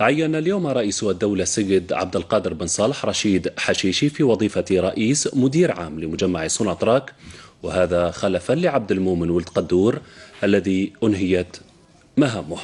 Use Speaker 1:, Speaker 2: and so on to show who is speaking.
Speaker 1: عين اليوم رئيس الدولة السيد عبد القادر بن صالح رشيد حشيشي في وظيفة رئيس مدير عام لمجمع صنع تراك وهذا خلفا لعبد المؤمن ولد قدور الذي أنهيت مهامه